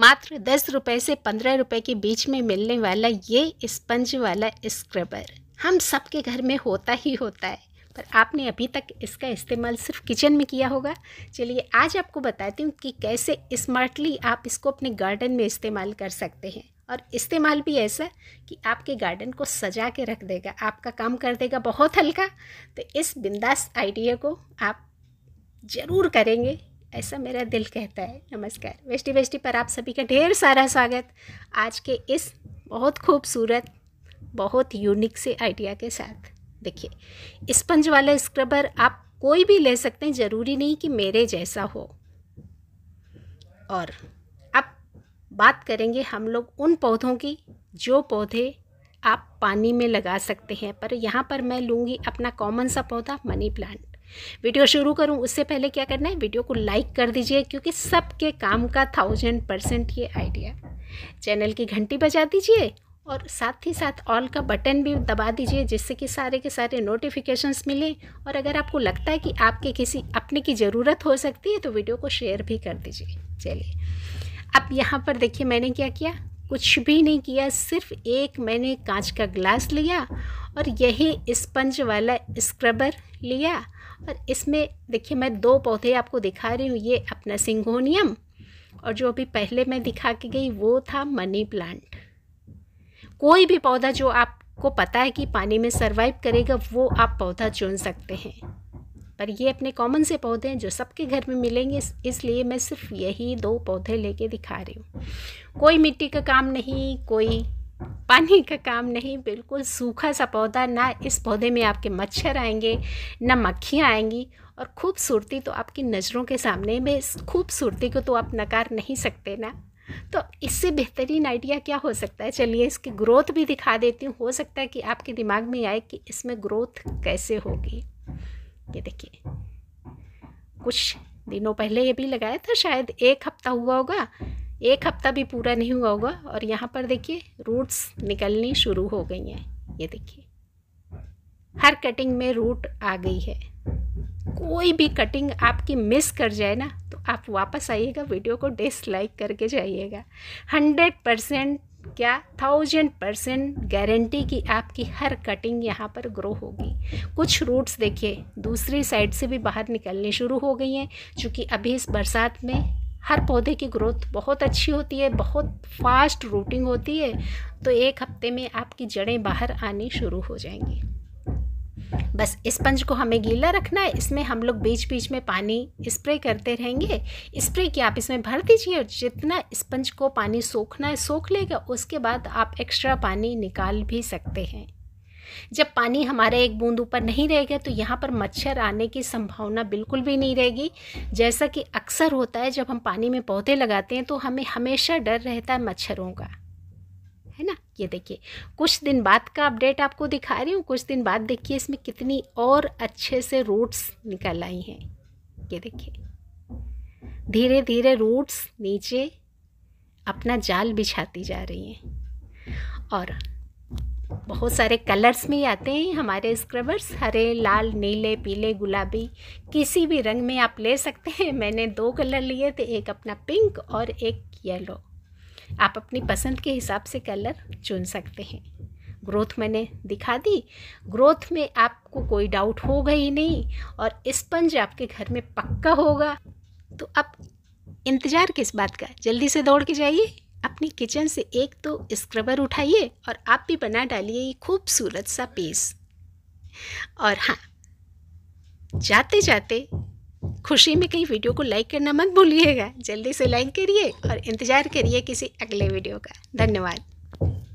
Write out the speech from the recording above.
मात्र दस रुपये से पंद्रह रुपये के बीच में मिलने वाला ये स्पंज वाला स्क्रबर हम सबके घर में होता ही होता है पर आपने अभी तक इसका इस्तेमाल सिर्फ किचन में किया होगा चलिए आज आपको बताती हूँ कि कैसे स्मार्टली आप इसको अपने गार्डन में इस्तेमाल कर सकते हैं और इस्तेमाल भी ऐसा कि आपके गार्डन को सजा के रख देगा आपका काम कर देगा बहुत हल्का तो इस बिंदास आइडिया को आप ज़रूर करेंगे ऐसा मेरा दिल कहता है नमस्कार वेस्टी वेस्टी पर आप सभी का ढेर सारा स्वागत आज के इस बहुत खूबसूरत बहुत यूनिक से आइडिया के साथ देखिए स्पंज वाला स्क्रबर आप कोई भी ले सकते हैं ज़रूरी नहीं कि मेरे जैसा हो और अब बात करेंगे हम लोग उन पौधों की जो पौधे आप पानी में लगा सकते हैं पर यहाँ पर मैं लूँगी अपना कॉमन सा पौधा मनी प्लांट वीडियो शुरू करूँ उससे पहले क्या करना है वीडियो को लाइक कर दीजिए क्योंकि सबके काम का थाउजेंड परसेंट ये आइडिया चैनल की घंटी बजा दीजिए और साथ ही साथ ऑल का बटन भी दबा दीजिए जिससे कि सारे के सारे नोटिफिकेशंस मिले और अगर आपको लगता है कि आपके किसी अपने की ज़रूरत हो सकती है तो वीडियो को शेयर भी कर दीजिए चलिए अब यहाँ पर देखिए मैंने क्या किया कुछ भी नहीं किया सिर्फ एक मैंने कांच का ग्लास लिया और यही स्पंज वाला स्क्रबर लिया और इसमें देखिए मैं दो पौधे आपको दिखा रही हूँ ये अपना सिंगोनियम और जो अभी पहले मैं दिखा के गई वो था मनी प्लांट कोई भी पौधा जो आपको पता है कि पानी में सर्वाइव करेगा वो आप पौधा चुन सकते हैं पर ये अपने कॉमन से पौधे हैं जो सबके घर में मिलेंगे इसलिए मैं सिर्फ यही दो पौधे लेके दिखा रही हूँ कोई मिट्टी का काम नहीं कोई पानी का काम नहीं बिल्कुल सूखा सा पौधा ना इस पौधे में आपके मच्छर आएंगे ना मक्खियाँ आएंगी और खूबसूरती तो आपकी नज़रों के सामने में इस खूबसूरती को तो आप नकार नहीं सकते ना तो इससे बेहतरीन आइडिया क्या हो सकता है चलिए इसकी ग्रोथ भी दिखा देती हूँ हो सकता है कि आपके दिमाग में आए कि इसमें ग्रोथ कैसे होगी ये देखिए कुछ दिनों पहले ये भी लगाया था शायद एक हफ्ता हुआ होगा एक हफ्ता भी पूरा नहीं हुआ होगा और यहाँ पर देखिए रूट्स निकलनी शुरू हो गई हैं ये देखिए हर कटिंग में रूट आ गई है कोई भी कटिंग आपकी मिस कर जाए ना तो आप वापस आइएगा वीडियो को डिसलाइक करके जाइएगा हंड्रेड परसेंट क्या थाउजेंड परसेंट गारंटी कि आपकी हर कटिंग यहाँ पर ग्रो होगी कुछ रूट्स देखिए दूसरी साइड से भी बाहर निकलनी शुरू हो गई हैं क्योंकि अभी इस बरसात में हर पौधे की ग्रोथ बहुत अच्छी होती है बहुत फास्ट रूटिंग होती है तो एक हफ्ते में आपकी जड़ें बाहर आनी शुरू हो जाएंगी बस स्पंज को हमें गीला रखना है इसमें हम लोग बीच बीच में पानी स्प्रे करते रहेंगे स्प्रे की आप इसमें भर दीजिए और जितना स्पंज को पानी सोखना है सोख लेगा उसके बाद आप एक्स्ट्रा पानी निकाल भी सकते हैं जब पानी हमारे एक बूंद ऊपर नहीं रहेगा तो यहाँ पर मच्छर आने की संभावना बिल्कुल भी नहीं रहेगी जैसा कि अक्सर होता है जब हम पानी में पौधे लगाते हैं तो हमें हमेशा डर रहता है मच्छरों का है ना ये देखिए कुछ दिन बाद का अपडेट आपको दिखा रही हूँ कुछ दिन बाद देखिए इसमें कितनी और अच्छे से रूट्स निकल आई हैं ये देखिए धीरे धीरे रूट्स नीचे अपना जाल बिछाती जा रही हैं और बहुत सारे कलर्स में आते हैं हमारे स्क्रबर्स हरे लाल नीले पीले गुलाबी किसी भी रंग में आप ले सकते हैं मैंने दो कलर लिए थे एक अपना पिंक और एक येलो आप अपनी पसंद के हिसाब से कलर चुन सकते हैं ग्रोथ मैंने दिखा दी ग्रोथ में आपको कोई डाउट होगा ही नहीं और स्पंज आपके घर में पक्का होगा तो आप इंतज़ार किस बात का जल्दी से दौड़ के जाइए अपनी किचन से एक तो स्क्रबर उठाइए और आप भी बना डालिए ये खूबसूरत सा पेस और हाँ जाते जाते खुशी में कहीं वीडियो को लाइक करना मत भूलिएगा जल्दी से लाइक करिए और इंतज़ार करिए किसी अगले वीडियो का धन्यवाद